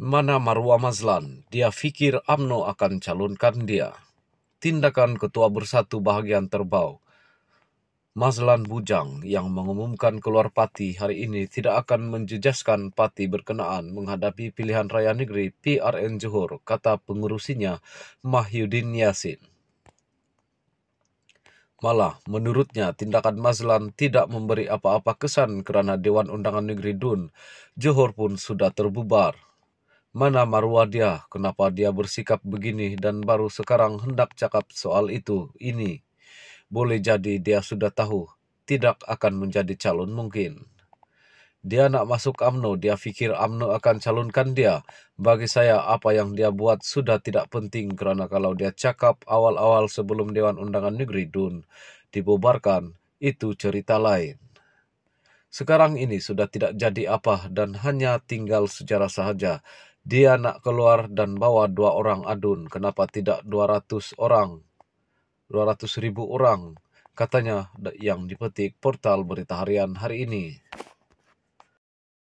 mana Marwa Mazlan, dia fikir AMNO akan calonkan dia. Tindakan Ketua Bersatu bahagian terbau, Mazlan Bujang yang mengumumkan keluar parti hari ini tidak akan menjejaskan parti berkenaan menghadapi pilihan raya negeri PRN Johor, kata pengurusinya Mahyudin Yasin. Malah, menurutnya tindakan Mazlan tidak memberi apa-apa kesan kerana Dewan Undangan Negeri Dun, Johor pun sudah terbubar. Mana maruah dia, kenapa dia bersikap begini dan baru sekarang hendak cakap soal itu, ini. Boleh jadi dia sudah tahu, tidak akan menjadi calon mungkin. Dia nak masuk AMNO, dia fikir AMNO akan calonkan dia. Bagi saya, apa yang dia buat sudah tidak penting kerana kalau dia cakap awal-awal sebelum Dewan Undangan Negeri DUN dibubarkan, itu cerita lain. Sekarang ini sudah tidak jadi apa dan hanya tinggal sejarah sahaja Dia nak keluar dan bawa dua orang adun. Kenapa tidak dua ratus orang? Dua ratus ribu orang, katanya yang dipetik portal berita harian hari ini.